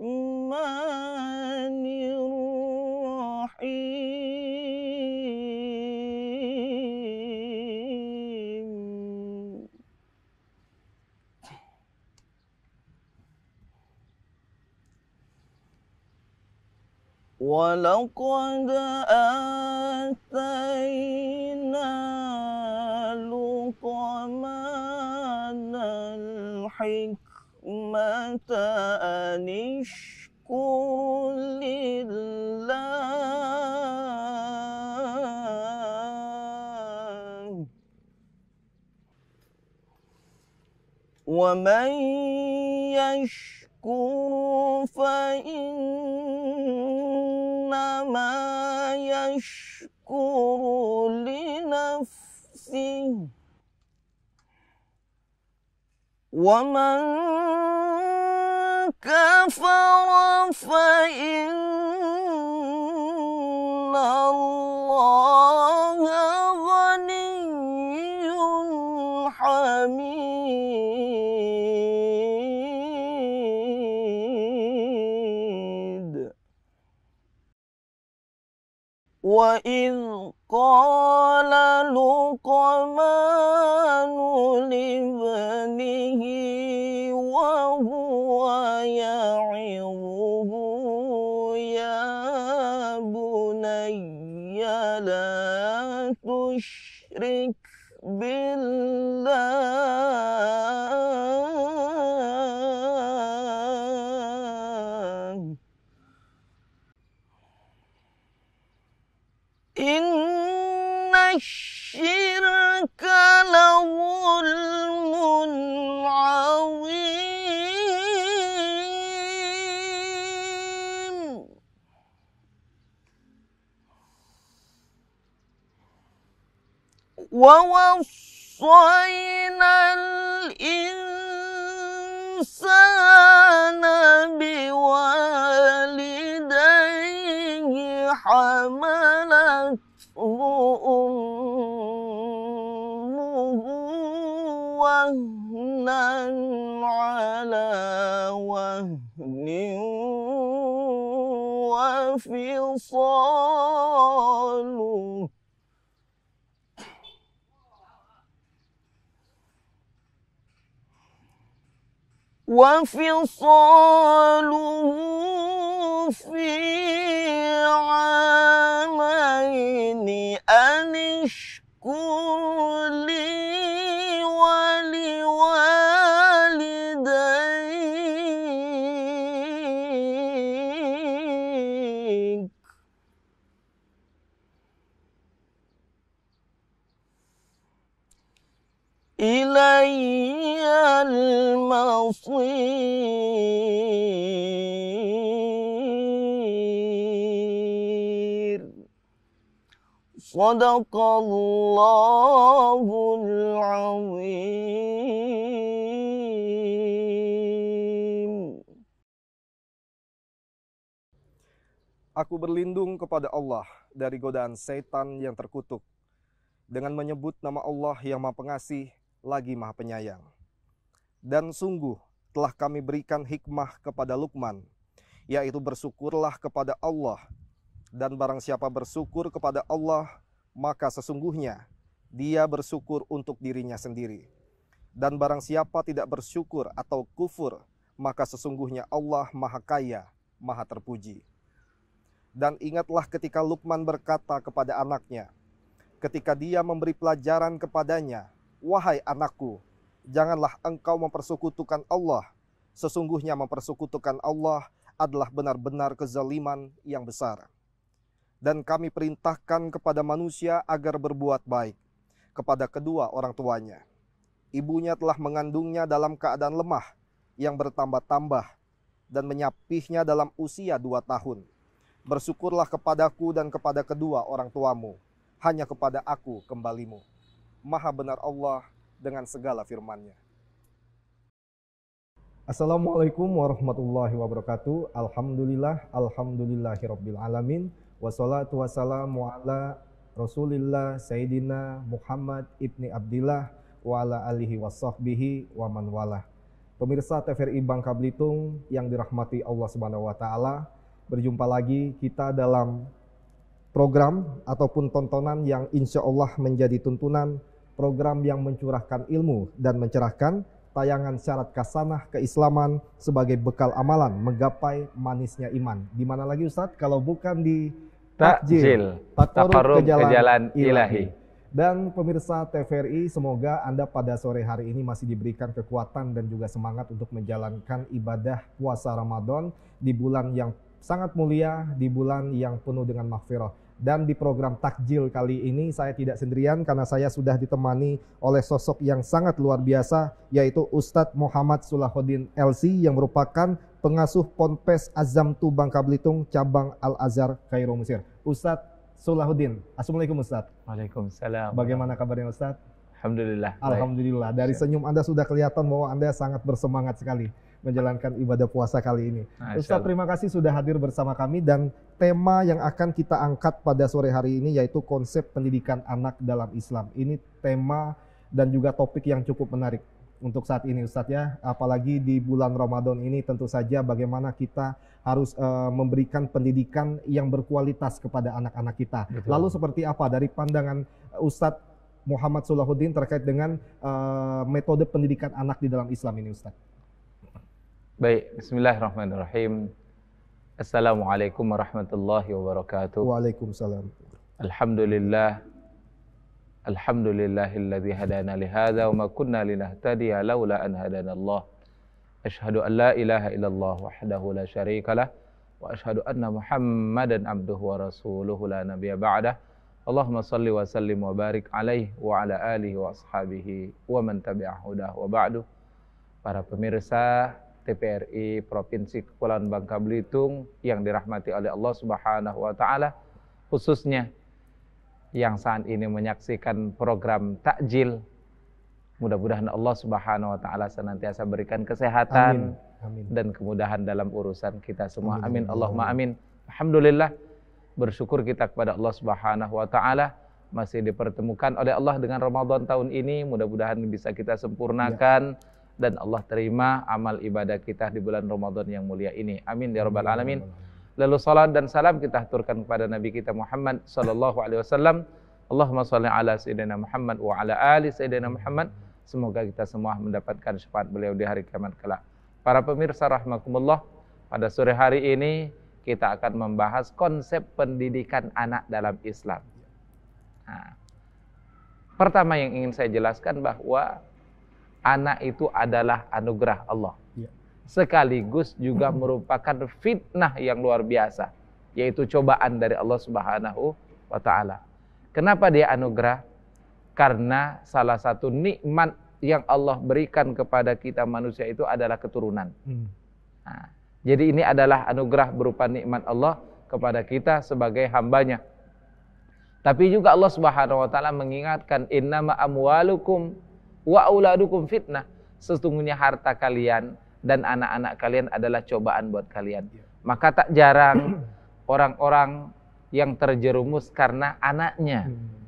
الرحمن الرحيم ولقد آتينا لقمان الحكمة الحكمة أن اشكر لله ومن يشكر فإنما يشكر لنفسه ومن كفر فإن الله غني حميد وإذ قال لقمان لابنه وهو يعظه يا بني لا تشرك بالله ووصينا الإنسان بوالديه حملته أمه وهنا على وهن وفصاله وفصاله في عامين أن اشكر لي ولوالديك إليّ المصير صدق الله العظيم Aku berlindung kepada Allah dari godaan setan yang terkutuk dengan menyebut nama Allah yang Maha Pengasih lagi Maha Penyayang. Dan sungguh telah kami berikan hikmah kepada Lukman, yaitu bersyukurlah kepada Allah. Dan barang siapa bersyukur kepada Allah, maka sesungguhnya dia bersyukur untuk dirinya sendiri. Dan barang siapa tidak bersyukur atau kufur, maka sesungguhnya Allah Maha Kaya, Maha Terpuji. Dan ingatlah ketika Lukman berkata kepada anaknya, ketika dia memberi pelajaran kepadanya, "Wahai anakku, janganlah engkau mempersekutukan Allah. Sesungguhnya mempersekutukan Allah adalah benar-benar kezaliman yang besar. Dan kami perintahkan kepada manusia agar berbuat baik kepada kedua orang tuanya. Ibunya telah mengandungnya dalam keadaan lemah yang bertambah-tambah dan menyapihnya dalam usia dua tahun. Bersyukurlah kepadaku dan kepada kedua orang tuamu. Hanya kepada aku kembalimu. Maha benar Allah, dengan segala firman-Nya. Assalamualaikum warahmatullahi wabarakatuh. Alhamdulillah, alhamdulillahirabbil alamin. Wassalatu wassalamu ala Rasulillah Sayyidina Muhammad Ibni Abdillah wa ala alihi sahbihi wa man wala. Pemirsa TVRI Bangka Belitung yang dirahmati Allah Subhanahu wa taala, berjumpa lagi kita dalam program ataupun tontonan yang insya Allah menjadi tuntunan program yang mencurahkan ilmu dan mencerahkan tayangan syarat kasanah keislaman sebagai bekal amalan menggapai manisnya iman. Di mana lagi Ustadz kalau bukan di takjil, takarub ke jalan, ilahi. ilahi. Dan pemirsa TVRI, semoga Anda pada sore hari ini masih diberikan kekuatan dan juga semangat untuk menjalankan ibadah puasa Ramadan di bulan yang sangat mulia, di bulan yang penuh dengan makfirah. Dan di program takjil kali ini saya tidak sendirian karena saya sudah ditemani oleh sosok yang sangat luar biasa yaitu Ustadz Muhammad Sulahuddin LC yang merupakan pengasuh Ponpes Azam Tubang Kablitung cabang Al Azhar Kairo Mesir. Ustadz Sulahuddin, Assalamualaikum Ustadz. Waalaikumsalam. Bagaimana kabarnya Ustadz? Alhamdulillah. Alhamdulillah. Dari senyum Anda sudah kelihatan bahwa Anda sangat bersemangat sekali menjalankan ibadah puasa kali ini. Nah, Ustaz terima kasih sudah hadir bersama kami dan tema yang akan kita angkat pada sore hari ini yaitu konsep pendidikan anak dalam Islam. Ini tema dan juga topik yang cukup menarik untuk saat ini Ustadz ya. Apalagi di bulan Ramadan ini tentu saja bagaimana kita harus uh, memberikan pendidikan yang berkualitas kepada anak-anak kita. Betul. Lalu seperti apa dari pandangan eh, Ustadz Muhammad Sulahuddin terkait dengan uh, metode pendidikan anak di dalam Islam ini Ustadz? Baik, bismillahirrahmanirrahim. Assalamualaikum warahmatullahi wabarakatuh. Waalaikumsalam. Alhamdulillah. Alhamdulillahilladzi hadana li hadza wa ma kunna linahtadiya laula an hadana Allah. Ashhadu an la ilaha illallah wahdahu la syarika lah wa ashhadu anna Muhammadan abduhu wa rasuluhu la nabiyya ba'da. Allahumma salli wa sallim wa barik alaihi wa ala alihi wa ashabihi wa man tabi'a hudah wa ba'du. Para pemirsa TPRI Provinsi Kepulauan Bangka Belitung yang dirahmati oleh Allah Subhanahu wa taala khususnya yang saat ini menyaksikan program takjil mudah-mudahan Allah Subhanahu wa taala senantiasa berikan kesehatan amin. Amin. dan kemudahan dalam urusan kita semua amin, amin. Allahumma amin alhamdulillah bersyukur kita kepada Allah Subhanahu wa taala masih dipertemukan oleh Allah dengan Ramadan tahun ini mudah-mudahan bisa kita sempurnakan ya dan Allah terima amal ibadah kita di bulan Ramadan yang mulia ini. Amin ya, ya rabbal alamin. Lalu salat dan salam kita aturkan kepada Nabi kita Muhammad sallallahu alaihi wasallam. Allahumma shalli ala sayyidina Muhammad wa ala ali sayyidina Muhammad. Semoga kita semua mendapatkan syafaat beliau di hari kiamat kelak. Para pemirsa rahmakumullah, pada sore hari ini kita akan membahas konsep pendidikan anak dalam Islam. Nah, pertama yang ingin saya jelaskan bahwa anak itu adalah anugerah Allah. Ya. Sekaligus juga merupakan fitnah yang luar biasa, yaitu cobaan dari Allah Subhanahu wa taala. Kenapa dia anugerah? Karena salah satu nikmat yang Allah berikan kepada kita manusia itu adalah keturunan. Hmm. Nah, jadi ini adalah anugerah berupa nikmat Allah kepada kita sebagai hambanya. Tapi juga Allah Subhanahu wa taala mengingatkan innama amwalukum Wa auladukum fitnah. Sesungguhnya harta kalian dan anak-anak kalian adalah cobaan buat kalian. Ya. Maka tak jarang orang-orang yang terjerumus karena anaknya. Hmm.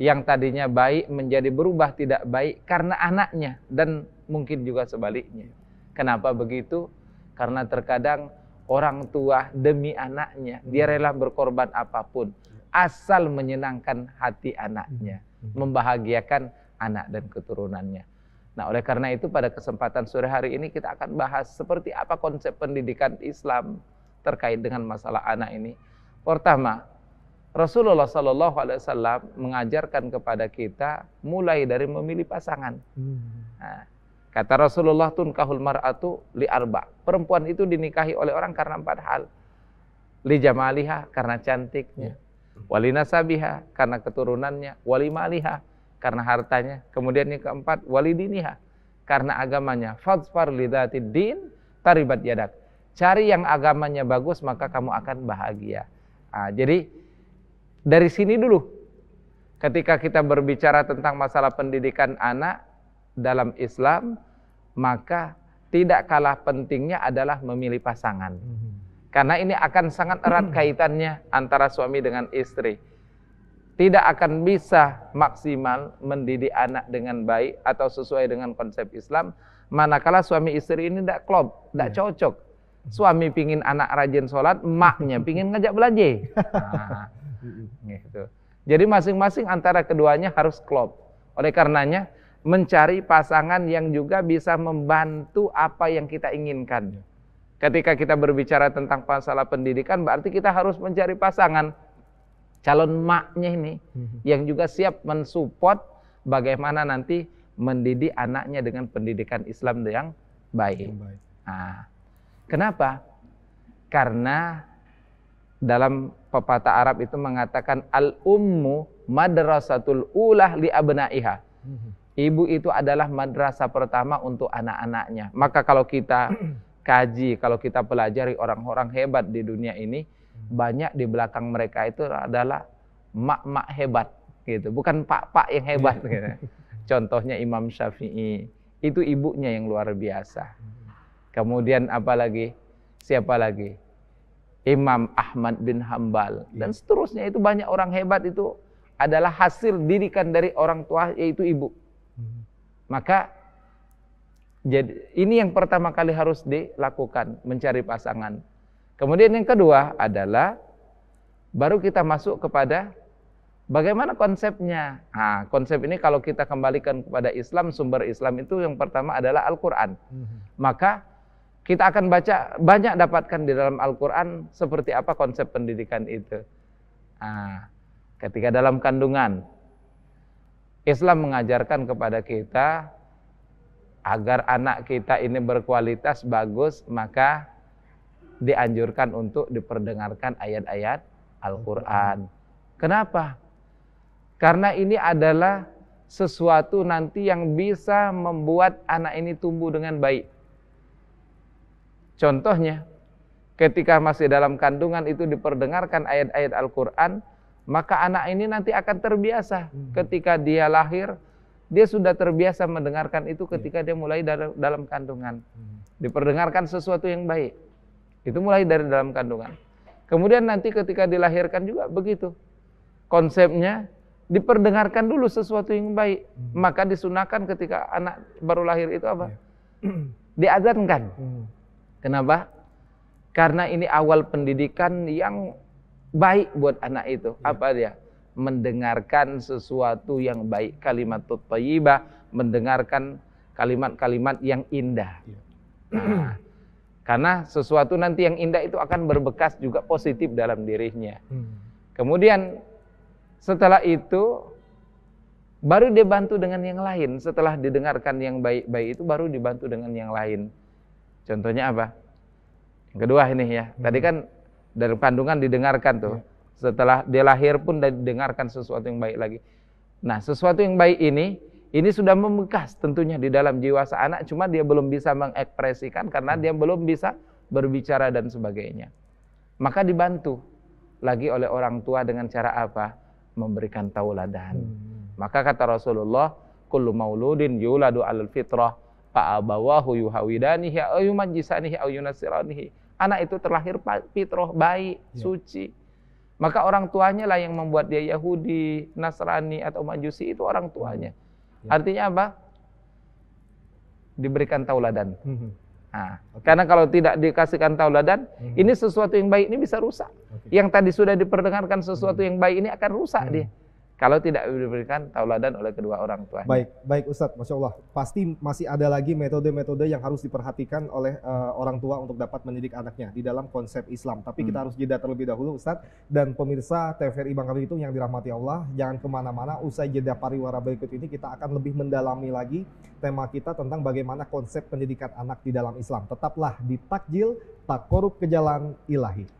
Yang tadinya baik menjadi berubah tidak baik karena anaknya dan mungkin juga sebaliknya. Ya. Kenapa ya. begitu? Karena terkadang orang tua demi anaknya hmm. dia rela berkorban apapun asal menyenangkan hati anaknya, hmm. membahagiakan anak dan keturunannya. Nah, oleh karena itu pada kesempatan sore hari ini kita akan bahas seperti apa konsep pendidikan Islam terkait dengan masalah anak ini. Pertama, Rasulullah Shallallahu Alaihi Wasallam mengajarkan kepada kita mulai dari memilih pasangan. Hmm. Nah, kata Rasulullah kahul mar'atu li arba. Perempuan itu dinikahi oleh orang karena empat hal. Li jamaliha karena cantiknya. Ya. Walina sabiha karena keturunannya. Walimaliha karena hartanya. Kemudian yang keempat, walidiniha karena agamanya. Fadfar lidatid din taribat yadak. Cari yang agamanya bagus maka kamu akan bahagia. Nah, jadi dari sini dulu ketika kita berbicara tentang masalah pendidikan anak dalam Islam maka tidak kalah pentingnya adalah memilih pasangan. Hmm. Karena ini akan sangat erat kaitannya antara suami dengan istri tidak akan bisa maksimal mendidik anak dengan baik atau sesuai dengan konsep Islam manakala suami istri ini tidak klop, tidak iya. cocok. Suami pingin anak rajin sholat, maknya pingin ngajak belanja. Nah, gitu. Jadi masing-masing antara keduanya harus klop. Oleh karenanya mencari pasangan yang juga bisa membantu apa yang kita inginkan. Iya. Ketika kita berbicara tentang masalah pendidikan, berarti kita harus mencari pasangan calon maknya ini mm-hmm. yang juga siap mensupport bagaimana nanti mendidik anaknya dengan pendidikan Islam yang baik. Yang baik. Nah, kenapa? Karena dalam pepatah Arab itu mengatakan al ummu madrasatul ulah li abnaiha. Mm-hmm. Ibu itu adalah madrasah pertama untuk anak-anaknya. Maka kalau kita kaji, kalau kita pelajari orang-orang hebat di dunia ini, Hmm. banyak di belakang mereka itu adalah mak-mak hebat gitu, bukan pak-pak yang hebat iya. gitu. Contohnya Imam Syafi'i, itu ibunya yang luar biasa. Hmm. Kemudian apalagi siapa lagi? Imam Ahmad bin Hambal iya. dan seterusnya itu banyak orang hebat itu adalah hasil didikan dari orang tua yaitu ibu. Hmm. Maka jadi ini yang pertama kali harus dilakukan mencari pasangan. Kemudian yang kedua adalah baru kita masuk kepada bagaimana konsepnya. Nah, konsep ini kalau kita kembalikan kepada Islam, sumber Islam itu yang pertama adalah Al-Qur'an. Mhm. Maka kita akan baca banyak dapatkan di dalam Al-Qur'an seperti apa konsep pendidikan itu. Nah, ketika dalam kandungan Islam mengajarkan kepada kita agar anak kita ini berkualitas bagus, maka dianjurkan untuk diperdengarkan ayat-ayat Al-Quran. Kenapa? Karena ini adalah sesuatu nanti yang bisa membuat anak ini tumbuh dengan baik. Contohnya, ketika masih dalam kandungan itu diperdengarkan ayat-ayat Al-Quran, maka anak ini nanti akan terbiasa hmm. ketika dia lahir, dia sudah terbiasa mendengarkan itu iya. ketika dia mulai dalam kandungan. Hmm. Diperdengarkan sesuatu yang baik. Itu mulai dari dalam kandungan. Kemudian nanti ketika dilahirkan juga begitu. Konsepnya diperdengarkan dulu sesuatu yang baik. Hmm. Maka disunahkan ketika anak baru lahir itu apa? Ya. Diazankan. Hmm. Kenapa? Karena ini awal pendidikan yang baik buat anak itu. Ya. Apa dia? mendengarkan sesuatu yang baik kalimat tutayibah. mendengarkan kalimat-kalimat yang indah ya. nah, karena sesuatu nanti yang indah itu akan berbekas juga positif dalam dirinya. Hmm. Kemudian setelah itu baru dibantu dengan yang lain. Setelah didengarkan yang baik-baik itu baru dibantu dengan yang lain. Contohnya apa? Yang kedua ini ya. Hmm. Tadi kan dari kandungan didengarkan tuh. Hmm. Setelah dia lahir pun didengarkan sesuatu yang baik lagi. Nah, sesuatu yang baik ini ini sudah membekas tentunya di dalam jiwa seanak, cuma dia belum bisa mengekspresikan karena dia belum bisa berbicara dan sebagainya. Maka dibantu lagi oleh orang tua dengan cara apa? Memberikan tauladan. Hmm. Maka kata Rasulullah, kullu mauludin yuladu alal fitrah fa'abawahu yuhawidanihi aw yumajjisanihi aw yunasiranihi. Anak itu terlahir fitrah baik, ya. suci. Maka orang tuanya lah yang membuat dia Yahudi, Nasrani atau Majusi itu orang tuanya. Hmm. Ya. Artinya apa? Diberikan tauladan. Hmm. Nah, okay. Karena kalau tidak dikasihkan tauladan, hmm. ini sesuatu yang baik ini bisa rusak. Okay. Yang tadi sudah diperdengarkan sesuatu hmm. yang baik ini akan rusak hmm. dia kalau tidak diberikan tauladan oleh kedua orang tua. Baik, baik Ustadz, masya Allah. Pasti masih ada lagi metode-metode yang harus diperhatikan oleh uh, orang tua untuk dapat mendidik anaknya di dalam konsep Islam. Tapi hmm. kita harus jeda terlebih dahulu, Ustadz. Dan pemirsa TVRI Bangka Belitung yang dirahmati Allah, jangan kemana-mana. Usai jeda pariwara berikut ini, kita akan lebih mendalami lagi tema kita tentang bagaimana konsep pendidikan anak di dalam Islam. Tetaplah di Takjil, Tak Korup ke Jalan Ilahi.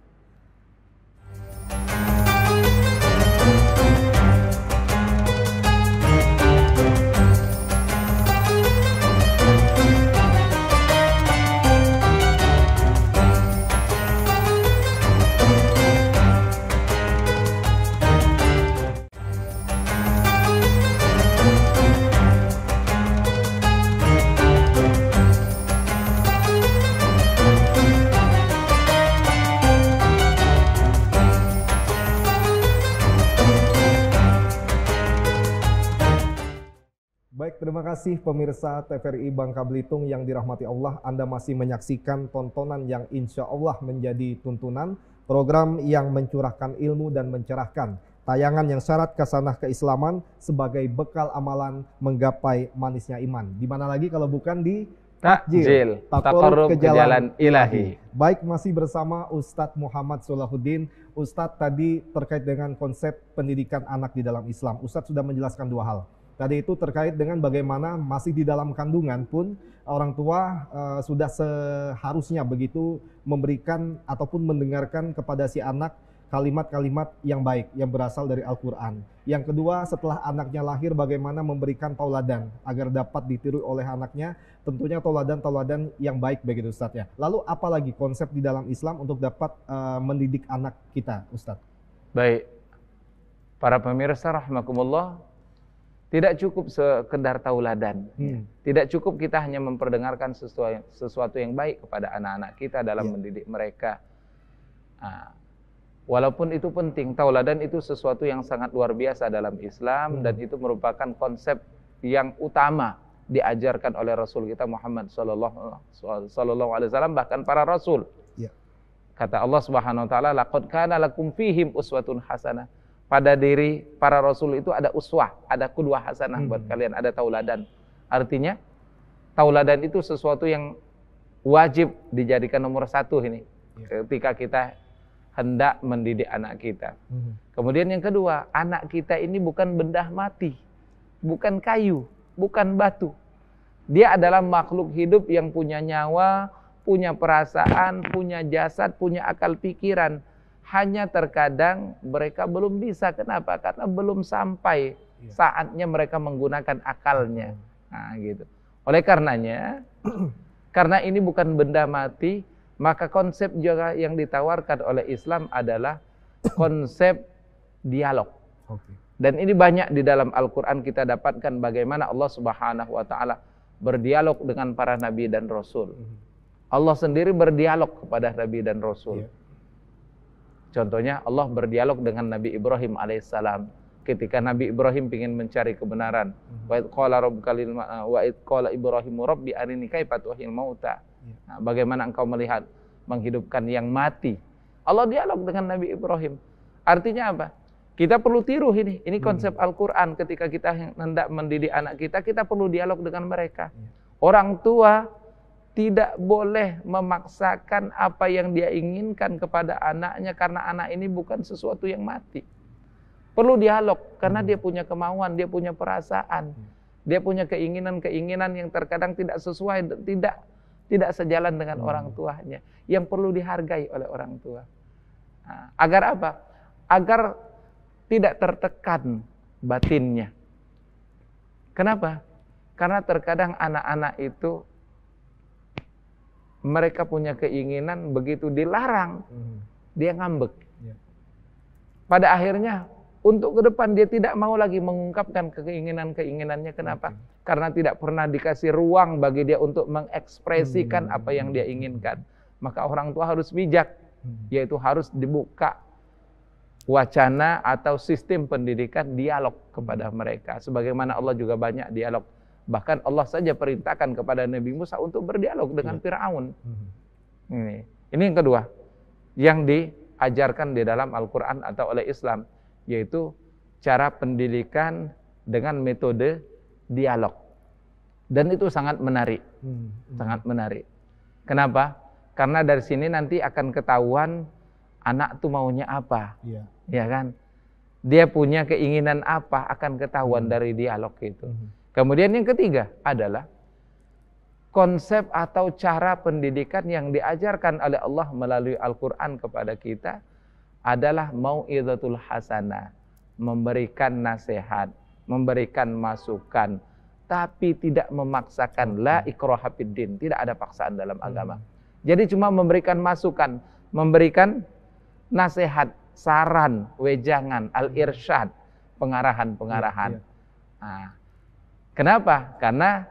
terima kasih pemirsa TVRI Bangka Belitung yang dirahmati Allah. Anda masih menyaksikan tontonan yang insya Allah menjadi tuntunan. Program yang mencurahkan ilmu dan mencerahkan. Tayangan yang syarat kasanah keislaman sebagai bekal amalan menggapai manisnya iman. Di mana lagi kalau bukan di takjil, takarub ke jalan ilahi. Baik, masih bersama Ustadz Muhammad Sulahuddin. Ustadz tadi terkait dengan konsep pendidikan anak di dalam Islam. Ustadz sudah menjelaskan dua hal. Tadi itu terkait dengan bagaimana masih di dalam kandungan pun eh, orang tua uh, sudah seharusnya begitu memberikan ataupun mendengarkan kepada si anak kalimat-kalimat yang baik yang berasal dari Al-Quran. Yang kedua, setelah anaknya lahir, bagaimana memberikan tauladan agar dapat ditiru oleh anaknya, tentunya tauladan-tauladan yang baik begitu Ustadz ya. Lalu apa lagi konsep di dalam Islam untuk dapat uh, mendidik anak kita Ustadz? Baik, para pemirsa Rahmatullah. Tidak cukup sekedar tauladan. Hmm. Tidak cukup kita hanya memperdengarkan sesuatu, sesuatu yang baik kepada anak-anak kita dalam yeah. mendidik mereka. Nah, walaupun itu penting, tauladan itu sesuatu yang sangat luar biasa dalam Islam hmm. dan itu merupakan konsep yang utama diajarkan oleh Rasul kita Muhammad Sallallahu Alaihi Wasallam bahkan para Rasul. Yeah. Kata Allah Subhanahu Wa Taala, "Lakot kana uswatun hasanah." pada diri para rasul itu ada uswah, ada kedua hasanah hmm. buat kalian, ada tauladan. Artinya tauladan itu sesuatu yang wajib dijadikan nomor satu ini ya. ketika kita hendak mendidik anak kita. Hmm. Kemudian yang kedua, anak kita ini bukan benda mati, bukan kayu, bukan batu. Dia adalah makhluk hidup yang punya nyawa, punya perasaan, punya jasad, punya akal pikiran hanya terkadang mereka belum bisa. Kenapa? Karena belum sampai iya. saatnya mereka menggunakan akalnya. Iya. Nah, gitu. Oleh karenanya, karena ini bukan benda mati, maka konsep juga yang ditawarkan oleh Islam adalah konsep dialog. Dan ini banyak di dalam Al-Quran kita dapatkan bagaimana Allah Subhanahu wa Ta'ala berdialog dengan para nabi dan rasul. Mhm. Allah sendiri berdialog kepada nabi dan rasul. Yeah. Contohnya Allah berdialog dengan Nabi Ibrahim alaihissalam ketika Nabi Ibrahim ingin mencari kebenaran. Mhm. Wa id qala wa qala rabbi arini kaifat tuhil mauta. Iya. Nah, bagaimana engkau melihat menghidupkan yang mati? Allah dialog dengan Nabi Ibrahim. Artinya apa? Kita perlu tiru ini. Ini hmm. konsep hmm. Al-Quran. Ketika kita hendak mendidik anak kita, kita perlu dialog dengan mereka. Iya. Orang tua tidak boleh memaksakan apa yang dia inginkan kepada anaknya karena anak ini bukan sesuatu yang mati. Perlu dialog karena hmm. dia punya kemauan, dia punya perasaan, hmm. dia punya keinginan-keinginan yang terkadang tidak sesuai, tidak tidak sejalan dengan hmm. orang tuanya yang perlu dihargai oleh orang tua. Nah, agar apa? Agar tidak tertekan batinnya. Kenapa? Karena terkadang anak-anak itu mereka punya keinginan begitu dilarang hmm. dia ngambek. Ya. Pada akhirnya untuk ke depan dia tidak mau lagi mengungkapkan keinginan-keinginannya kenapa? Okay. Karena tidak pernah dikasih ruang bagi dia untuk mengekspresikan hmm. apa yang dia inginkan. Maka orang tua harus bijak, hmm. yaitu harus dibuka wacana atau sistem pendidikan dialog kepada hmm. mereka sebagaimana Allah juga banyak dialog Bahkan Allah saja perintahkan kepada Nabi Musa untuk berdialog dengan iya. Firaun. Mhm. Ini. Ini yang kedua yang diajarkan di dalam Al-Qur'an atau oleh Islam yaitu cara pendidikan dengan metode dialog. Dan itu sangat menarik. Mhm. Sangat menarik. Kenapa? Karena dari sini nanti akan ketahuan anak tuh maunya apa. Iya. Ya kan? Dia punya keinginan apa akan ketahuan mhm. dari dialog itu. -hmm. Kemudian yang ketiga adalah konsep atau cara pendidikan yang diajarkan oleh Allah melalui Al-Quran kepada kita adalah mau'idhatul hasanah, memberikan nasihat, memberikan masukan, tapi tidak memaksakan la ikroha fiddin, tidak ada paksaan dalam hmm. agama. Jadi cuma memberikan masukan, memberikan nasihat, saran, wejangan, al-irsyad, pengarahan-pengarahan. Iya, iya. Nah, Kenapa? Karena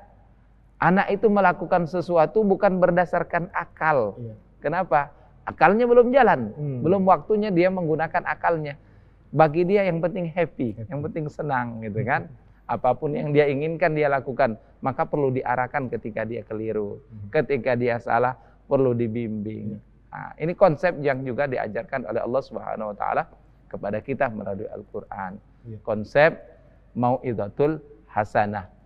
anak itu melakukan sesuatu bukan berdasarkan akal. Iya. Kenapa? Akalnya belum jalan, hmm. belum waktunya dia menggunakan akalnya. Bagi dia yang penting happy, happy. yang penting senang gitu hmm. kan. Apapun yang dia inginkan dia lakukan, maka perlu diarahkan ketika dia keliru, hmm. ketika dia salah perlu dibimbing. Hmm. Nah, ini konsep yang juga diajarkan oleh Allah Subhanahu wa taala kepada kita melalui Al-Qur'an. Iya. Konsep mau idatul hasanah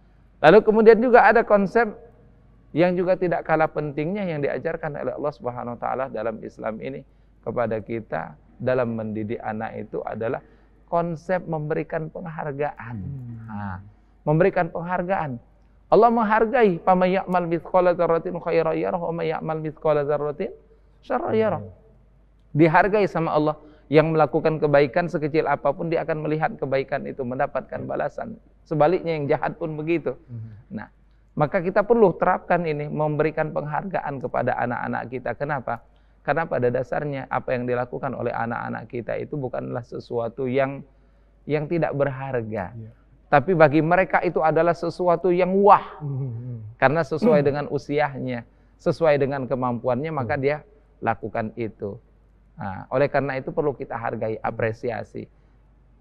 Lalu kemudian juga ada konsep yang juga tidak kalah pentingnya yang diajarkan oleh Allah Subhanahu wa taala dalam Islam ini kepada kita dalam mendidik anak itu adalah konsep memberikan penghargaan. Nah, memberikan penghargaan. Allah menghargai paman ya'mal dzarratin khairan yarahu wa ya'mal mithqala dzarratin syarran hmm. Dihargai sama Allah yang melakukan kebaikan sekecil apapun dia akan melihat kebaikan itu mendapatkan hmm. balasan Sebaliknya yang jahat pun begitu. Mhm. Nah, maka kita perlu terapkan ini, memberikan penghargaan kepada anak-anak kita. Kenapa? Karena pada dasarnya apa yang dilakukan oleh anak-anak kita itu bukanlah sesuatu yang yang tidak berharga. Iya. Tapi bagi mereka itu adalah sesuatu yang wah. Mhm. Karena sesuai dengan usianya, sesuai dengan kemampuannya, maka iya. dia lakukan itu. Nah, oleh karena itu perlu kita hargai, apresiasi.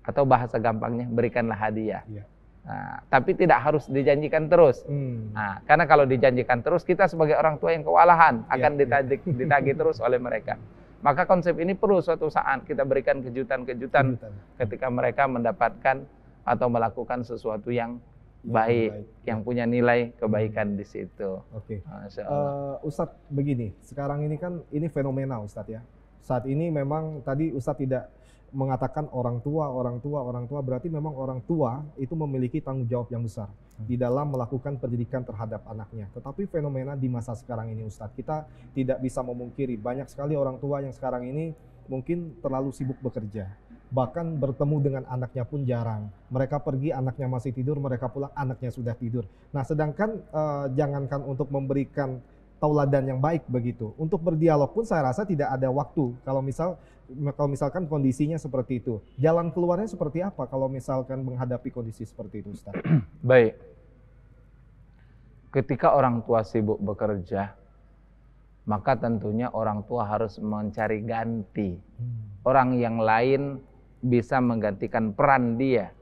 Atau bahasa gampangnya, berikanlah hadiah. Yeah. Nah, tapi tidak harus dijanjikan terus. Hmm. Nah, karena kalau dijanjikan terus, kita sebagai orang tua yang kewalahan iya, akan ya, ditagih, ya. terus oleh mereka. Maka konsep ini perlu suatu saat kita berikan kejutan-kejutan ketika mereka mendapatkan atau melakukan sesuatu yang baik, yang, baik. yang punya nilai kebaikan di situ. Oke. Okay. Ah, uh, eh, Ustadz begini, sekarang ini kan ini fenomenal Ustadz ya. Saat ini memang tadi Ustadz tidak mengatakan orang tua, orang tua, orang tua berarti memang orang tua itu memiliki tanggung jawab yang besar hmm. di dalam melakukan pendidikan terhadap anaknya. Tetapi fenomena di masa sekarang ini Ustadz, kita tidak bisa memungkiri banyak sekali orang tua yang sekarang ini mungkin terlalu sibuk bekerja. Bahkan bertemu dengan anaknya pun jarang. Mereka pergi, anaknya masih tidur, mereka pulang, anaknya sudah tidur. Nah, sedangkan eh, jangankan untuk memberikan tauladan yang baik begitu. Untuk berdialog pun saya rasa tidak ada waktu. Kalau misal kalau misalkan kondisinya seperti itu, jalan keluarnya seperti apa kalau misalkan menghadapi kondisi seperti itu, Ustaz? Baik. Ketika orang tua sibuk bekerja, maka tentunya orang tua harus mencari ganti. Hmm. Orang yang lain bisa menggantikan peran dia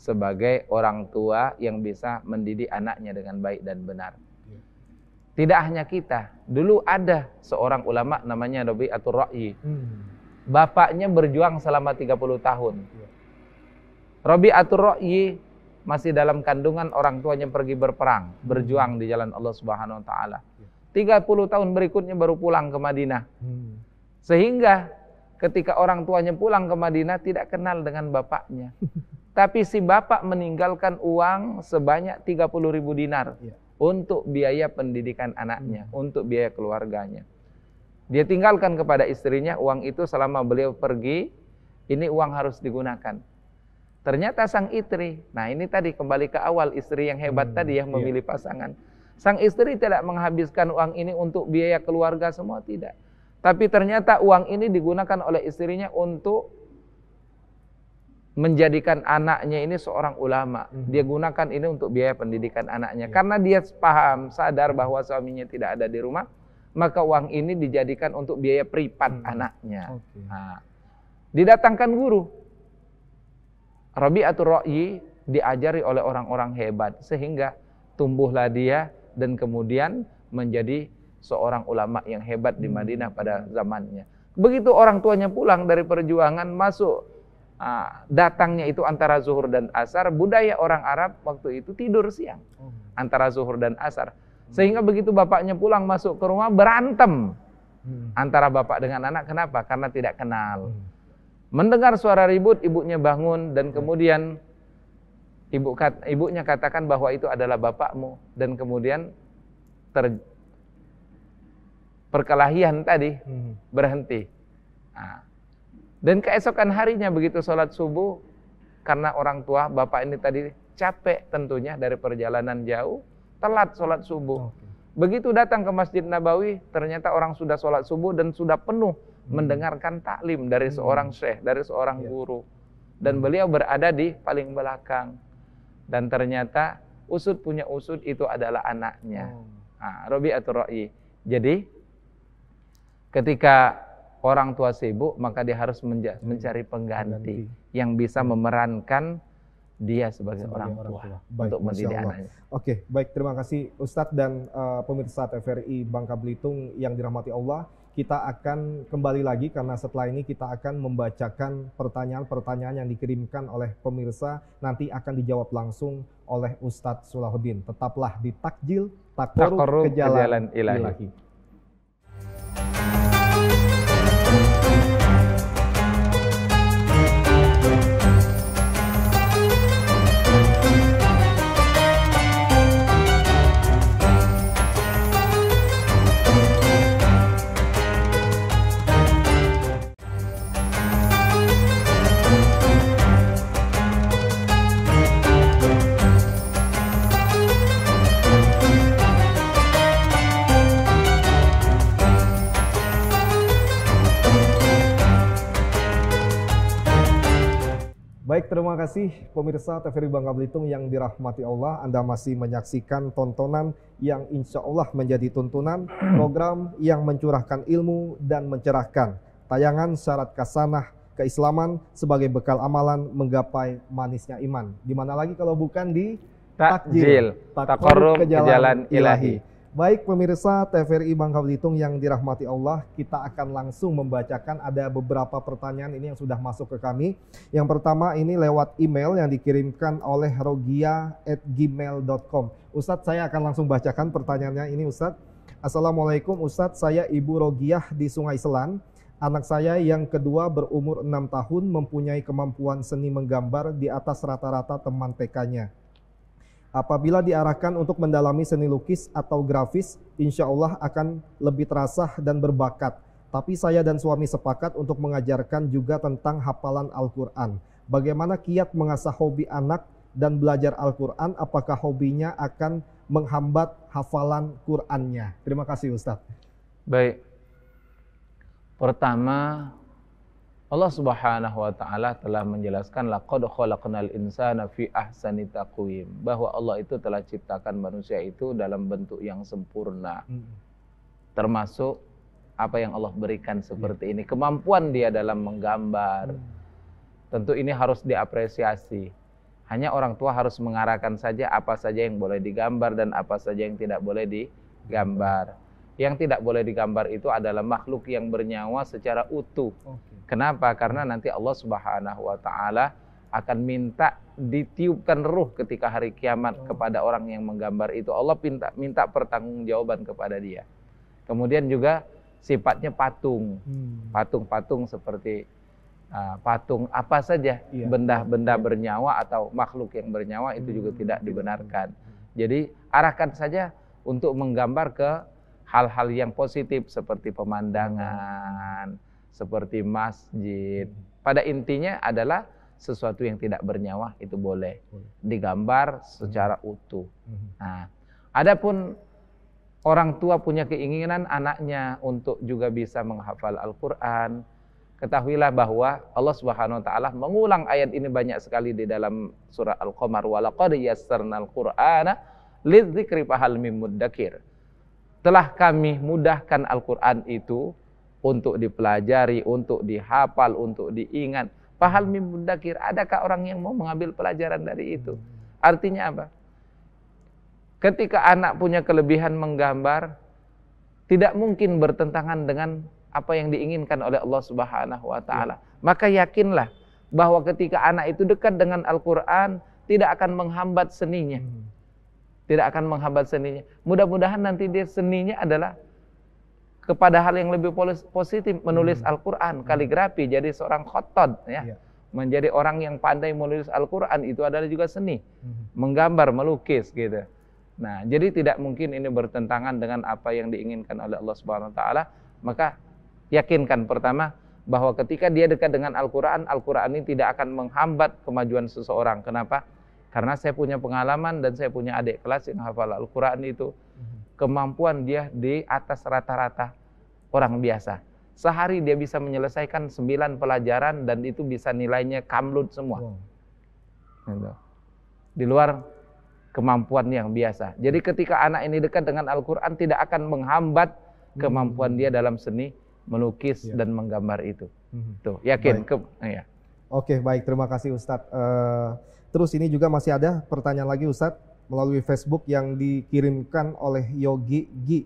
sebagai orang tua yang bisa mendidik anaknya dengan baik dan benar. Ya. Tidak hanya kita, dulu ada seorang ulama namanya Atur Ra'i. Hmm bapaknya berjuang selama 30 tahun. Iya. Robi Ro'yi masih dalam kandungan orang tuanya pergi berperang, hmm. berjuang di jalan Allah Subhanahu wa taala. 30 iya. tahun berikutnya baru pulang ke Madinah. Hmm. Sehingga ketika orang tuanya pulang ke Madinah tidak kenal dengan bapaknya. Tapi si bapak meninggalkan uang sebanyak 30 ribu dinar iya. untuk biaya pendidikan anaknya, hmm. untuk biaya keluarganya. Dia tinggalkan kepada istrinya uang itu selama beliau pergi, ini uang harus digunakan. Ternyata sang istri, nah ini tadi kembali ke awal istri yang hebat hmm, tadi yang iya. memilih iya. pasangan. Sang istri tidak menghabiskan uang ini untuk biaya keluarga semua tidak. Tapi ternyata uang ini digunakan oleh istrinya untuk menjadikan anaknya ini seorang ulama. Hmm. Dia gunakan ini untuk biaya pendidikan anaknya. Iya. Karena dia paham, sadar bahwa suaminya tidak ada di rumah, maka uang ini dijadikan untuk biaya privat hmm. anaknya. Okay. Nah, didatangkan guru. atau royi diajari oleh orang-orang hebat sehingga tumbuhlah dia dan kemudian menjadi seorang ulama yang hebat di hmm. Madinah pada zamannya. Begitu orang tuanya pulang dari perjuangan masuk datangnya itu antara zuhur dan asar budaya orang Arab waktu itu tidur siang hmm. antara zuhur dan asar sehingga begitu bapaknya pulang masuk ke rumah berantem hmm. antara bapak dengan anak. Kenapa? Karena tidak kenal. Hmm. Mendengar suara ribut, ibunya bangun dan hmm. kemudian ibu kat, ibunya katakan bahwa itu adalah bapakmu dan kemudian ter, perkelahian tadi hmm. berhenti. Nah, dan keesokan harinya begitu sholat subuh, karena orang tua bapak ini tadi capek tentunya dari perjalanan jauh, telat sholat subuh. Okay. Begitu datang ke Masjid Nabawi, ternyata orang sudah sholat subuh dan sudah penuh hmm. mendengarkan taklim dari hmm. seorang syekh, dari seorang yeah. guru. Dan beliau berada di paling belakang. Dan ternyata usut punya usut itu adalah anaknya. Oh. Nah, Robi atau Ro'i. Jadi ketika orang tua sibuk maka dia harus hmm. mencari pengganti. yang bisa hmm. memerankan dia sebagai, sebagai orang, orang tua, tua. Baik, untuk mendidik anaknya. Oke, baik terima kasih Ustadz dan uh, pemirsa TVRI Bangka Belitung yang dirahmati Allah. Kita akan kembali lagi karena setelah ini kita akan membacakan pertanyaan-pertanyaan yang dikirimkan oleh pemirsa nanti akan dijawab langsung oleh Ustadz Sulahuddin. Tetaplah di takjil takor kejalan, kejalan ilahi. ilahi. terima kasih pemirsa TVRI Bangka Belitung yang dirahmati Allah. Anda masih menyaksikan tontonan yang insya Allah menjadi tuntunan, program yang mencurahkan ilmu dan mencerahkan. Tayangan syarat kasanah keislaman sebagai bekal amalan menggapai manisnya iman. Di mana lagi kalau bukan di takjil, takjil takorub ilahi. Baik pemirsa TVRI Bangka Belitung yang dirahmati Allah, kita akan langsung membacakan ada beberapa pertanyaan ini yang sudah masuk ke kami. Yang pertama ini lewat email yang dikirimkan oleh rogia@gmail.com. Ustadz saya akan langsung bacakan pertanyaannya ini Ustadz. Assalamualaikum Ustadz, saya Ibu Rogiah di Sungai Selan. Anak saya yang kedua berumur 6 tahun mempunyai kemampuan seni menggambar di atas rata-rata teman TK-nya Apabila diarahkan untuk mendalami seni lukis atau grafis, insya Allah akan lebih terasa dan berbakat. Tapi saya dan suami sepakat untuk mengajarkan juga tentang hafalan Al-Quran. Bagaimana kiat mengasah hobi anak dan belajar Al-Quran, apakah hobinya akan menghambat hafalan Qurannya? Terima kasih Ustadz. Baik. Pertama, Allah Subhanahu wa taala telah menjelaskan laqad khalaqnal insana fi ahsani taqwim bahwa Allah itu telah ciptakan manusia itu dalam bentuk yang sempurna. Hmm. Termasuk apa yang Allah berikan seperti hmm. ini, kemampuan dia dalam menggambar. Hmm. Tentu ini harus diapresiasi. Hanya orang tua harus mengarahkan saja apa saja yang boleh digambar dan apa saja yang tidak boleh digambar. Yang tidak boleh digambar itu adalah makhluk yang bernyawa secara utuh. Okay Kenapa? Karena nanti Allah Subhanahu wa taala akan minta ditiupkan ruh ketika hari kiamat kepada orang yang menggambar itu. Allah minta minta pertanggungjawaban kepada dia. Kemudian juga sifatnya patung. Hmm. Patung-patung seperti uh, patung apa saja iya. benda-benda ya. bernyawa atau makhluk yang bernyawa itu hmm. juga tidak dibenarkan. Iya, Jadi arahkan saja untuk menggambar ke hal-hal yang positif seperti pemandangan, hmm seperti masjid. Pada intinya adalah sesuatu yang tidak bernyawa itu boleh digambar hmm. secara utuh. Hmm. Nah, adapun orang tua punya keinginan anaknya untuk juga bisa menghafal Al-Qur'an, ketahuilah bahwa Allah Subhanahu wa taala mengulang ayat ini banyak sekali di dalam surah Al-Qamar walaqad yassarnal qur'ana lidzikri fahal mim mudzakir. Telah kami mudahkan Al-Qur'an itu untuk dipelajari, untuk dihafal, untuk diingat. Pahal mudakir, adakah orang yang mau mengambil pelajaran dari itu? Artinya apa? Ketika anak punya kelebihan menggambar, tidak mungkin bertentangan dengan apa yang diinginkan oleh Allah Subhanahu wa taala. Maka yakinlah bahwa ketika anak itu dekat dengan Al-Qur'an, tidak akan menghambat seninya. Hmm. Tidak akan menghambat seninya. Mudah-mudahan nanti dia seninya adalah kepada hal yang lebih positif menulis hmm. Al-Qur'an, hmm. kaligrafi, jadi seorang khotot ya. Yeah. Menjadi orang yang pandai menulis Al-Qur'an itu adalah juga seni. Hmm. Menggambar, melukis gitu. Nah, jadi tidak mungkin ini bertentangan dengan apa yang diinginkan oleh Allah Subhanahu wa taala. Maka yakinkan pertama bahwa ketika dia dekat dengan Al-Qur'an, Al-Qur'an ini tidak akan menghambat kemajuan seseorang. Kenapa? Karena saya punya pengalaman dan saya punya adik kelas yang hafal Al-Qur'an itu. Hmm kemampuan dia di atas rata-rata orang biasa. Sehari dia bisa menyelesaikan 9 pelajaran dan itu bisa nilainya kamlut semua. Wow. Gitu. Di luar kemampuan yang biasa. Jadi ketika anak ini dekat dengan Al-Quran tidak akan menghambat hmm. kemampuan dia dalam seni melukis ya. dan menggambar itu. Hmm. Tuh, yakin? Baik. Ke, eh, ya. Oke, baik. Terima kasih Ustadz. Uh, terus ini juga masih ada pertanyaan lagi Ustadz melalui Facebook yang dikirimkan oleh Yogi Gi.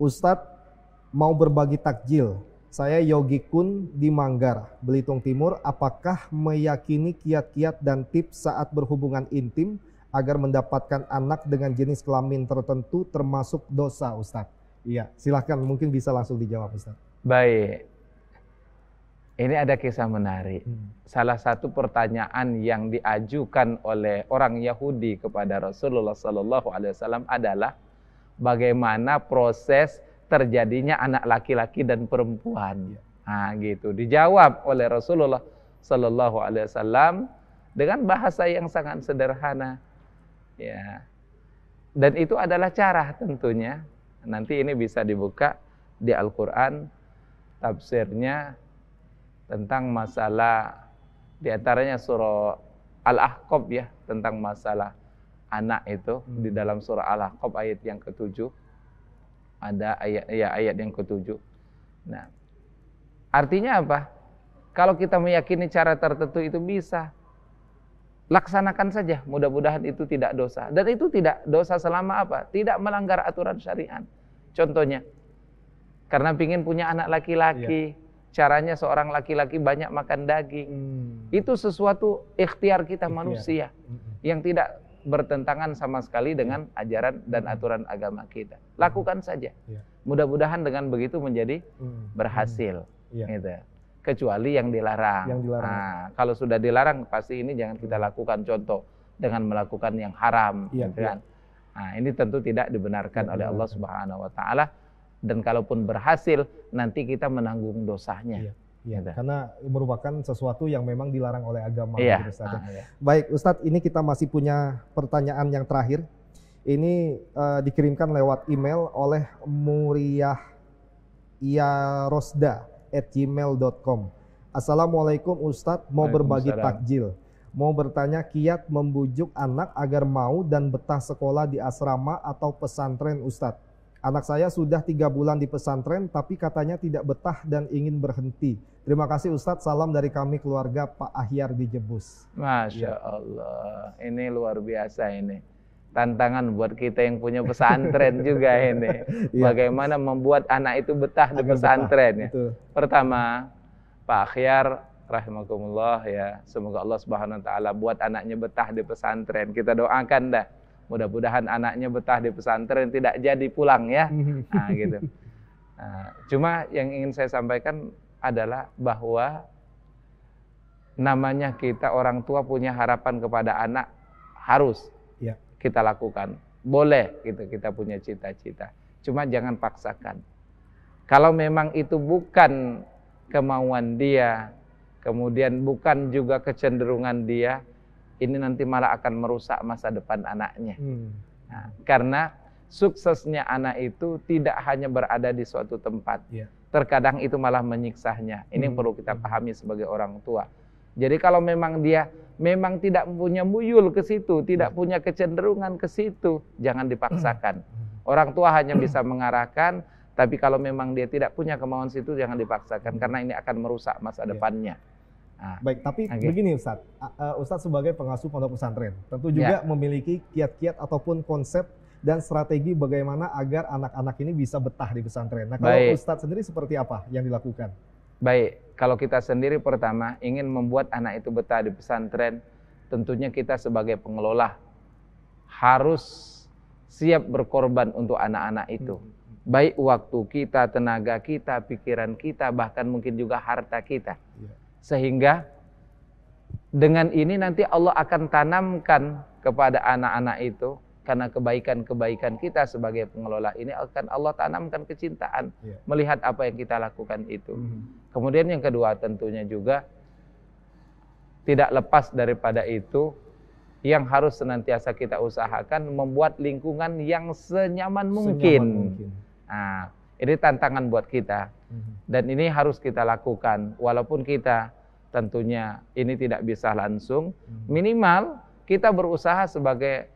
Ustadz mau berbagi takjil. Saya Yogi Kun di Manggar, Belitung Timur. Apakah meyakini kiat-kiat dan tips saat berhubungan intim agar mendapatkan anak dengan jenis kelamin tertentu termasuk dosa Ustadz? Iya, silahkan mungkin bisa langsung dijawab Ustadz. Baik, ini ada kisah menarik. Hmm. Salah satu pertanyaan yang diajukan oleh orang Yahudi kepada Rasulullah Sallallahu Alaihi Wasallam adalah bagaimana proses terjadinya anak laki-laki dan perempuan. Ya. Nah, gitu. Dijawab oleh Rasulullah Sallallahu Alaihi Wasallam dengan bahasa yang sangat sederhana. Ya. Dan itu adalah cara tentunya. Nanti ini bisa dibuka di Al-Quran tafsirnya tentang masalah di antaranya surah Al-Ahqaf ya tentang masalah anak itu hmm. di dalam surah Al-Ahqaf ayat yang ketujuh ada ayat ya ayat yang ketujuh. Nah, artinya apa? Kalau kita meyakini cara tertentu itu bisa, laksanakan saja. Mudah-mudahan itu tidak dosa. Dan itu tidak dosa selama apa? Tidak melanggar aturan syariat. Contohnya, karena ingin punya anak laki-laki, iya caranya seorang laki-laki banyak makan daging. Hmm. Itu sesuatu ikhtiar kita ikhtiar. manusia yang tidak bertentangan sama sekali ya. dengan ajaran dan aturan agama kita. Lakukan saja. Ya. Mudah-mudahan dengan begitu menjadi hmm. berhasil. Ya. Gitu. Kecuali yang dilarang. Yang dilarang. Nah, kalau sudah dilarang pasti ini jangan kita lakukan contoh dengan melakukan yang haram, Ya, gitu iya. kan. Nah, ini tentu tidak dibenarkan oleh Allah Subhanahu wa taala dan kalaupun berhasil nanti kita menanggung dosanya. Iya. Ya, karena merupakan sesuatu yang memang dilarang oleh agama. Ya. Ah, ya. Baik, Ustadz, ini kita masih punya pertanyaan yang terakhir. Ini uh, dikirimkan lewat email oleh Muriah at gmail.com. Assalamualaikum Ustadz, mau berbagi takjil. Mau bertanya kiat membujuk anak agar mau dan betah sekolah di asrama atau pesantren Ustadz Anak saya sudah tiga bulan di pesantren, tapi katanya tidak betah dan ingin berhenti. Terima kasih Ustadz, salam dari kami keluarga Pak Ahyar di Jebus. Masya Allah, ini luar biasa ini. Tantangan buat kita yang punya pesantren juga ini. Iya. Bagaimana membuat anak itu betah di pesantren ya. Pertama, Pak Ahyar rahimakumullah ya. Semoga Allah Subhanahu wa taala buat anaknya betah di pesantren. Kita doakan dah mudah-mudahan anaknya betah di pesantren tidak jadi pulang ya nah, gitu nah, cuma yang ingin saya sampaikan adalah bahwa namanya kita orang tua punya harapan kepada anak harus ya. kita lakukan boleh gitu kita punya cita-cita cuma jangan paksakan kalau memang itu bukan kemauan dia kemudian bukan juga kecenderungan dia ini nanti malah akan merusak masa depan anaknya. Hmm. Nah, karena suksesnya anak itu tidak hanya berada di suatu tempat. Yeah. Terkadang itu malah menyiksanya. Ini hmm. perlu kita pahami sebagai orang tua. Jadi kalau memang dia memang tidak punya muyul ke situ, tidak ya. punya kecenderungan ke situ, jangan dipaksakan. Hmm. Hmm. Orang tua hanya bisa mengarahkan, tapi kalau memang dia tidak punya kemauan situ jangan dipaksakan hmm. karena ini akan merusak masa ya. depannya. Ah, Baik, tapi okay. begini Ustadz, uh, Ustadz sebagai pengasuh pondok pesantren tentu ya. juga yeah. memiliki kiat-kiat ataupun konsep dan strategi bagaimana agar anak-anak ini bisa betah di pesantren. Nah kalau Baik. Ustadz sendiri seperti apa yang dilakukan? Baik, kalau kita sendiri pertama ingin membuat anak itu betah di pesantren, tentunya kita sebagai pengelola harus siap berkorban untuk anak-anak itu. Hmm. hmm, hmm. Baik waktu kita, tenaga kita, pikiran kita, bahkan mungkin juga harta kita. Iya sehingga dengan ini nanti Allah akan tanamkan kepada anak-anak itu karena kebaikan-kebaikan kita sebagai pengelola ini akan Allah tanamkan kecintaan yeah. melihat apa yang kita lakukan itu. Mm -hmm. Kemudian yang kedua tentunya juga tidak lepas daripada itu yang harus senantiasa kita usahakan membuat lingkungan yang senyaman mungkin. Senyaman mungkin. Nah, ini tantangan buat kita. Mhm. Dan ini harus kita lakukan walaupun kita tentunya ini tidak bisa langsung, mhm. minimal kita berusaha sebagai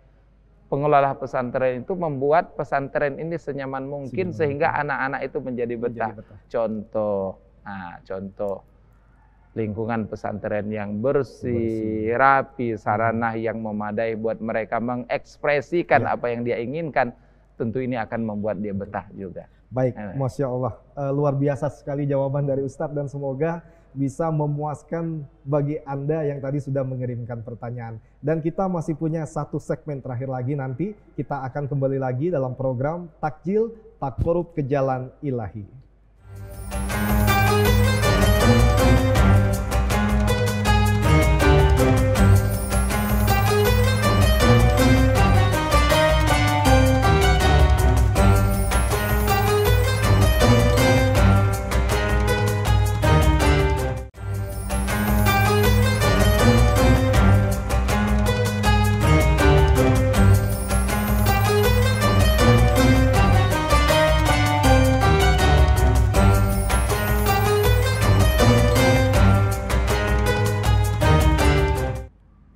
pengelola pesantren itu membuat pesantren ini senyaman mungkin senyaman. sehingga anak-anak itu menjadi betah. menjadi betah. Contoh, nah, contoh lingkungan pesantren yang bersih, bersih. rapi, sarana mhm. yang memadai buat mereka mengekspresikan ya. apa yang dia inginkan, tentu ini akan membuat dia betah juga. Baik, Masya Allah. Uh, luar biasa sekali jawaban dari Ustadz dan semoga bisa memuaskan bagi Anda yang tadi sudah mengirimkan pertanyaan. Dan kita masih punya satu segmen terakhir lagi nanti. Kita akan kembali lagi dalam program Takjil Tak Korup ke Jalan Ilahi.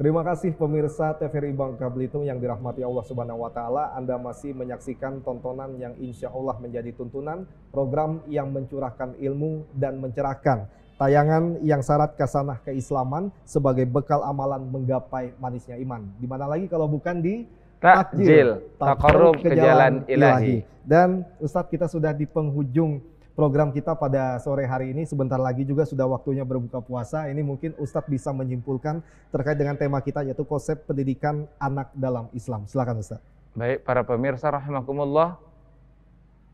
Terima kasih pemirsa TVRI Bangka Belitung yang dirahmati Allah Subhanahu wa taala. Anda masih menyaksikan tontonan yang insya Allah menjadi tuntunan, program yang mencurahkan ilmu dan mencerahkan. Tayangan yang syarat kasanah keislaman sebagai bekal amalan menggapai manisnya iman. Di mana lagi kalau bukan di takjil, takarub ke jalan ilahi. Dan Ustadz kita sudah di penghujung program kita pada sore hari ini. Sebentar lagi juga sudah waktunya berbuka puasa. Ini mungkin Ustadz bisa menyimpulkan terkait dengan tema kita yaitu konsep pendidikan anak dalam Islam. Silakan Ustadz. Baik, para pemirsa rahimakumullah.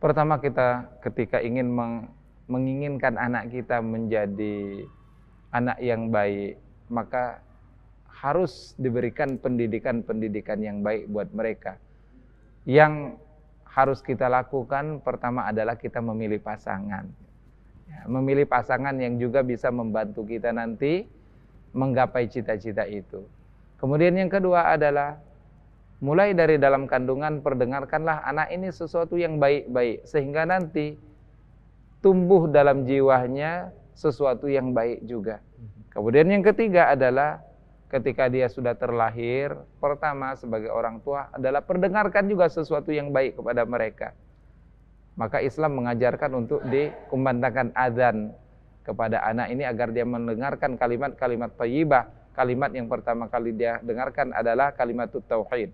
Pertama kita ketika ingin meng, menginginkan anak kita menjadi anak yang baik, maka harus diberikan pendidikan-pendidikan yang baik buat mereka. Yang harus kita lakukan pertama adalah kita memilih pasangan. Ya, memilih pasangan yang juga bisa membantu kita nanti menggapai cita-cita itu. Kemudian yang kedua adalah mulai dari dalam kandungan perdengarkanlah anak ini sesuatu yang baik-baik sehingga nanti tumbuh dalam jiwanya sesuatu yang baik juga. Hmm. Kemudian yang ketiga adalah ketika dia sudah terlahir, pertama sebagai orang tua adalah perdengarkan juga sesuatu yang baik kepada mereka. Maka Islam mengajarkan untuk dikumandangkan adzan kepada anak ini agar dia mendengarkan kalimat-kalimat thayyibah. Kalimat yang pertama kali dia dengarkan adalah kalimat tauhid.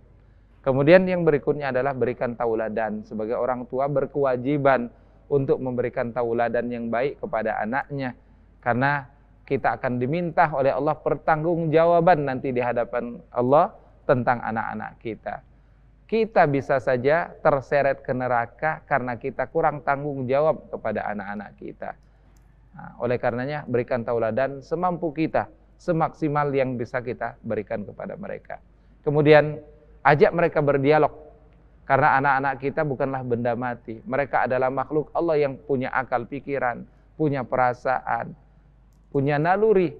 Kemudian yang berikutnya adalah berikan tauladan. Sebagai orang tua berkewajiban untuk memberikan tauladan yang baik kepada anaknya karena kita akan diminta oleh Allah pertanggungjawaban nanti di hadapan Allah tentang anak-anak kita. Kita bisa saja terseret ke neraka karena kita kurang tanggung jawab kepada anak-anak kita. Nah, oleh karenanya berikan tauladan semampu kita, semaksimal yang bisa kita berikan kepada mereka. Kemudian ajak mereka berdialog karena anak-anak kita bukanlah benda mati. Mereka adalah makhluk Allah yang punya akal pikiran, punya perasaan, punya naluri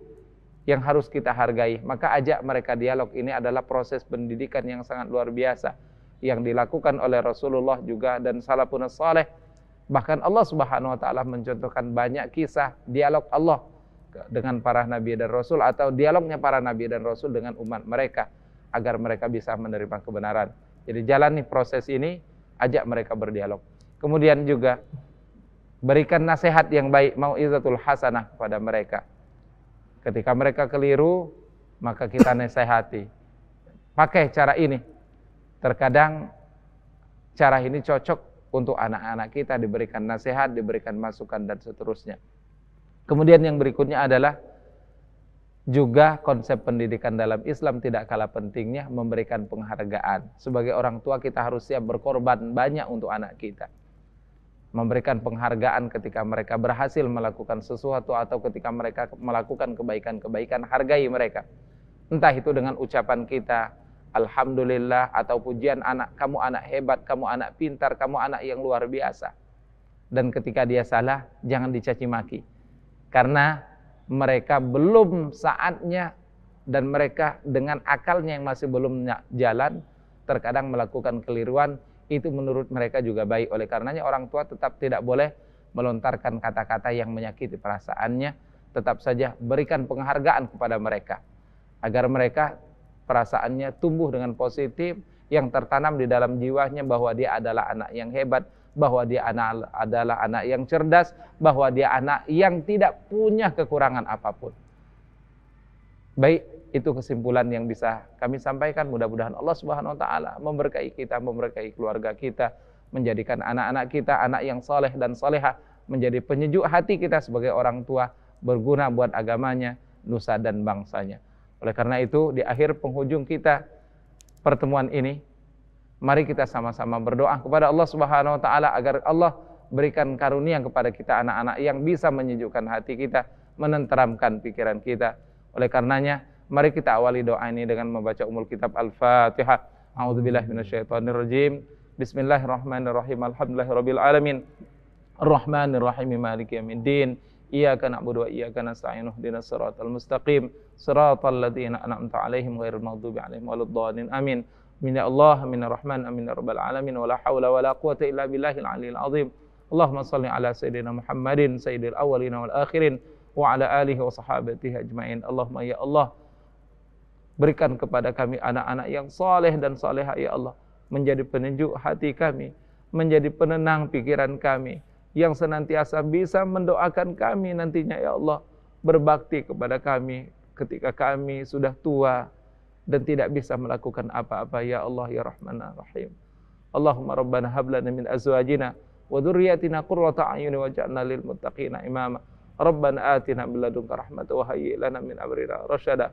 yang harus kita hargai. Maka ajak mereka dialog. Ini adalah proses pendidikan yang sangat luar biasa yang dilakukan oleh Rasulullah juga dan salafun saleh. Bahkan Allah Subhanahu wa taala mencontohkan banyak kisah dialog Allah dengan para nabi dan rasul atau dialognya para nabi dan rasul dengan umat mereka agar mereka bisa menerima kebenaran. Jadi jalani proses ini, ajak mereka berdialog. Kemudian juga Berikan nasihat yang baik, mau izatul hasanah kepada mereka. Ketika mereka keliru, maka kita nasihati. Pakai cara ini. Terkadang cara ini cocok untuk anak-anak kita diberikan nasihat, diberikan masukan dan seterusnya. Kemudian yang berikutnya adalah juga konsep pendidikan dalam Islam tidak kalah pentingnya memberikan penghargaan. Sebagai orang tua kita harus siap berkorban banyak untuk anak kita memberikan penghargaan ketika mereka berhasil melakukan sesuatu atau ketika mereka melakukan kebaikan-kebaikan, hargai mereka. Entah itu dengan ucapan kita, Alhamdulillah atau pujian anak, kamu anak hebat, kamu anak pintar, kamu anak yang luar biasa. Dan ketika dia salah, jangan dicaci maki. Karena mereka belum saatnya dan mereka dengan akalnya yang masih belum jalan, terkadang melakukan keliruan itu menurut mereka juga baik. Oleh karenanya orang tua tetap tidak boleh melontarkan kata-kata yang menyakiti perasaannya, tetap saja berikan penghargaan kepada mereka agar mereka perasaannya tumbuh dengan positif yang tertanam di dalam jiwanya bahwa dia adalah anak yang hebat, bahwa dia anak adalah anak yang cerdas, bahwa dia anak yang tidak punya kekurangan apapun. Baik, itu kesimpulan yang bisa kami sampaikan. Mudah-mudahan Allah Subhanahu wa taala memberkahi kita, memberkahi keluarga kita, menjadikan anak-anak kita anak yang soleh dan salehah, menjadi penyejuk hati kita sebagai orang tua, berguna buat agamanya, nusa dan bangsanya. Oleh karena itu, di akhir penghujung kita pertemuan ini, mari kita sama-sama berdoa kepada Allah Subhanahu wa taala agar Allah berikan karunia kepada kita anak-anak yang bisa menyejukkan hati kita, menenteramkan pikiran kita oleh karenanya, mari kita awali doa ini dengan membaca umul kitab Al-Fatihah. A'udzubillah minasyaitonirrajim. Bismillahirrahmanirrahim. Alhamdulillahirrabbilalamin. Ar-Rahmanirrahim. Maliki yamindin. Iyaka na'budu wa iyaka nasta'inu. Dina al mustaqim. Suratul ladina anamta alaihim. Ghairul maghdubi alaihim. Waladdanin. Amin. Min Allah, min Rahman, min Rabbil Alamin, wa la hawla wa la quwata illa billahil aliyil azim. Allahumma salli ala Sayyidina Muhammadin, Sayyidil Awalina wal Akhirin, wa ala alihi wa sahabatihi ajmain. Allahumma ya Allah, berikan kepada kami anak-anak yang saleh dan salehah ya Allah, menjadi penunjuk hati kami, menjadi penenang pikiran kami, yang senantiasa bisa mendoakan kami nantinya ya Allah, berbakti kepada kami ketika kami sudah tua dan tidak bisa melakukan apa-apa ya Allah ya Rahman ya Rahim. Allahumma rabbana hab lana min azwajina wa dhurriyyatina qurrata a'yun waj'alna lil muttaqina imama. Rabbana atina min ladunka rahmatan wa hayyi lana min amrina rasyada.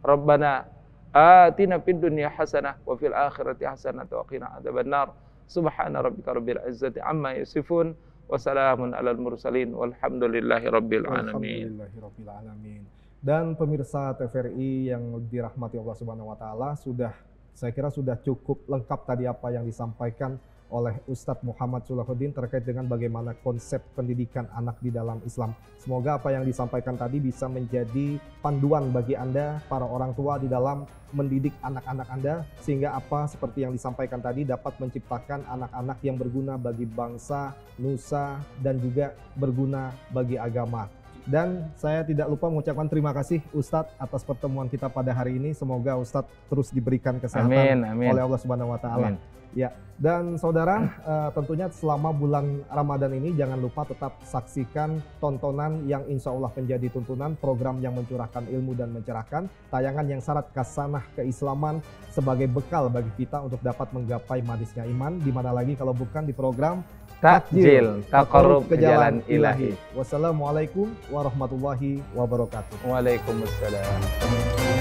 Rabbana atina fid dunya hasanah wa fil akhirati hasanah wa qina adzabannar. Subhana rabbika rabbil izzati amma yasifun wa salamun alal mursalin walhamdulillahi rabbil alamin. rabbil alamin. Dan pemirsa TVRI yang dirahmati Allah Subhanahu wa taala sudah saya kira sudah cukup lengkap tadi apa yang disampaikan oleh Ustadz Muhammad Sulahuddin terkait dengan bagaimana konsep pendidikan anak di dalam Islam. Semoga apa yang disampaikan tadi bisa menjadi panduan bagi Anda, para orang tua di dalam mendidik anak-anak Anda, sehingga apa seperti yang disampaikan tadi dapat menciptakan anak-anak yang berguna bagi bangsa, nusa, dan juga berguna bagi agama. Dan saya tidak lupa mengucapkan terima kasih Ustadz atas pertemuan kita pada hari ini. Semoga Ustadz terus diberikan kesehatan amin, amin. oleh Allah Subhanahu wa Ta'ala. Ya, dan saudara eh, tentunya selama bulan Ramadan ini jangan lupa tetap saksikan tontonan yang insya Allah menjadi tuntunan program yang mencurahkan ilmu dan mencerahkan tayangan yang syarat kasanah keislaman sebagai bekal bagi kita untuk dapat menggapai manisnya iman di mana lagi kalau bukan di program Takjil Takarub ke Jalan Ilahi. Wassalamualaikum warahmatullahi wabarakatuh. Waalaikumsalam.